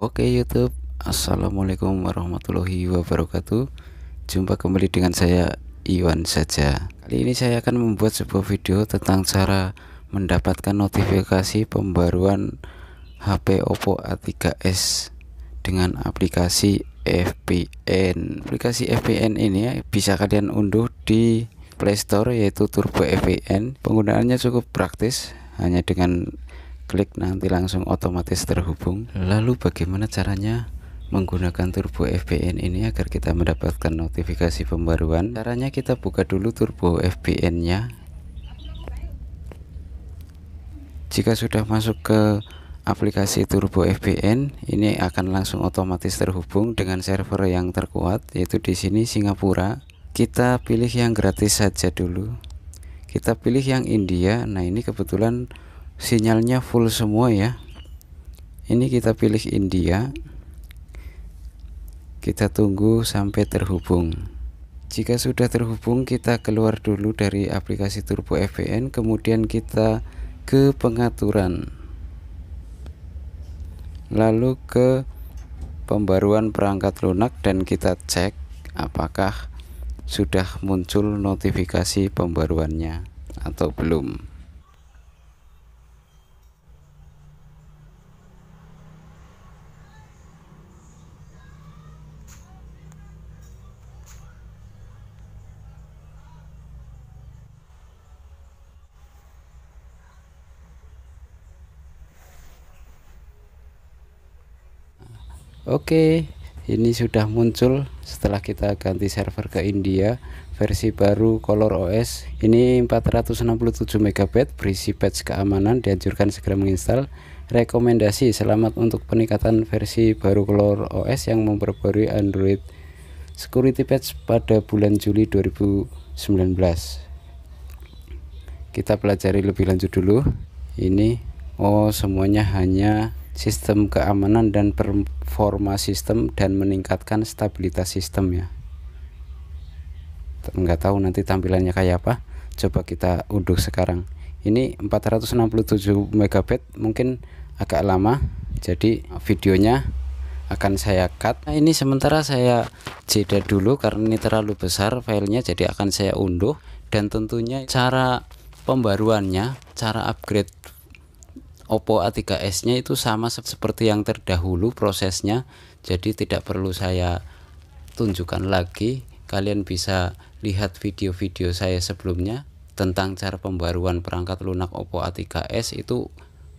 Oke YouTube, Assalamualaikum warahmatullahi wabarakatuh Jumpa kembali dengan saya Iwan saja Kali ini saya akan membuat sebuah video tentang cara mendapatkan notifikasi pembaruan HP Oppo A3s dengan aplikasi FPN Aplikasi FPN ini bisa kalian unduh di Play Store yaitu Turbo FPN Penggunaannya cukup praktis hanya dengan klik nanti langsung otomatis terhubung lalu bagaimana caranya menggunakan turbo FBN ini agar kita mendapatkan notifikasi pembaruan caranya kita buka dulu turbo FBN nya jika sudah masuk ke aplikasi turbo FBN ini akan langsung otomatis terhubung dengan server yang terkuat yaitu di sini Singapura kita pilih yang gratis saja dulu kita pilih yang India nah ini kebetulan sinyalnya full semua ya ini kita pilih India kita tunggu sampai terhubung jika sudah terhubung kita keluar dulu dari aplikasi turbo FBN kemudian kita ke pengaturan lalu ke pembaruan perangkat lunak dan kita cek apakah sudah muncul notifikasi pembaruannya atau belum Oke, ini sudah muncul setelah kita ganti server ke India versi baru Color OS. Ini 467 MB berisi patch keamanan dianjurkan segera menginstal. Rekomendasi selamat untuk peningkatan versi baru Color OS yang memperbarui Android security patch pada bulan Juli 2019. Kita pelajari lebih lanjut dulu. Ini oh semuanya hanya sistem keamanan dan performa sistem dan meningkatkan stabilitas sistem ya nggak tahu nanti tampilannya kayak apa coba kita unduh sekarang ini 467 megabit mungkin agak lama jadi videonya akan saya cut nah, ini sementara saya jeda dulu karena ini terlalu besar filenya jadi akan saya unduh dan tentunya cara pembaruannya cara upgrade Oppo A3s-nya itu sama seperti yang terdahulu prosesnya jadi tidak perlu saya tunjukkan lagi kalian bisa lihat video-video saya sebelumnya tentang cara pembaruan perangkat lunak Oppo A3s itu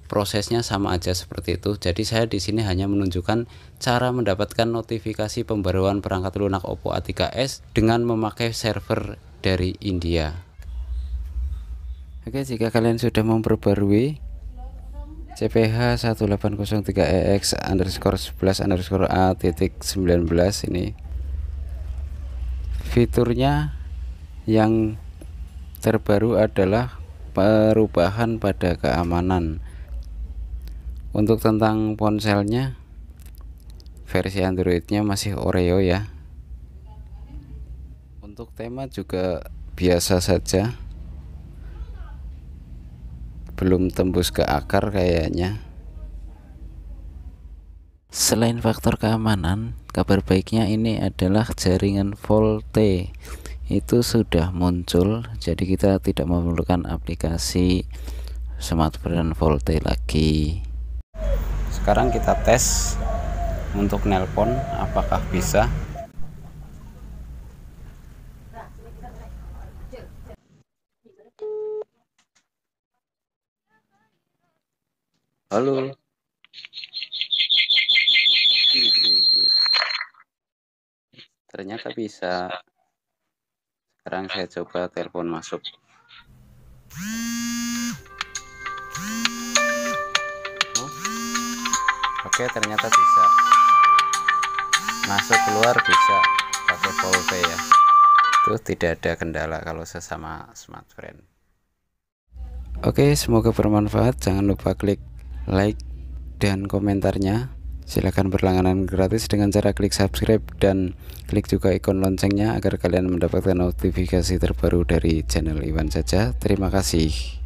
prosesnya sama aja seperti itu. Jadi saya di sini hanya menunjukkan cara mendapatkan notifikasi pembaruan perangkat lunak Oppo A3s dengan memakai server dari India. Oke, jika kalian sudah memperbarui CPH 1803EX e underscore 11 underscore A titik 19 ini fiturnya yang terbaru adalah perubahan pada keamanan untuk tentang ponselnya versi Androidnya masih Oreo ya untuk tema juga biasa saja belum tembus ke akar kayaknya selain faktor keamanan kabar baiknya ini adalah jaringan volte itu sudah muncul jadi kita tidak memerlukan aplikasi smartphone volte lagi sekarang kita tes untuk nelpon apakah bisa Halo. Ternyata bisa. Sekarang saya coba telepon masuk. Oh. Oke, ternyata bisa. Masuk keluar bisa pakai Volpe ya. Itu tidak ada kendala kalau sesama smart friend. Oke, semoga bermanfaat. Jangan lupa klik like dan komentarnya. Silahkan berlangganan gratis dengan cara klik subscribe dan klik juga ikon loncengnya agar kalian mendapatkan notifikasi terbaru dari channel Iwan saja. Terima kasih.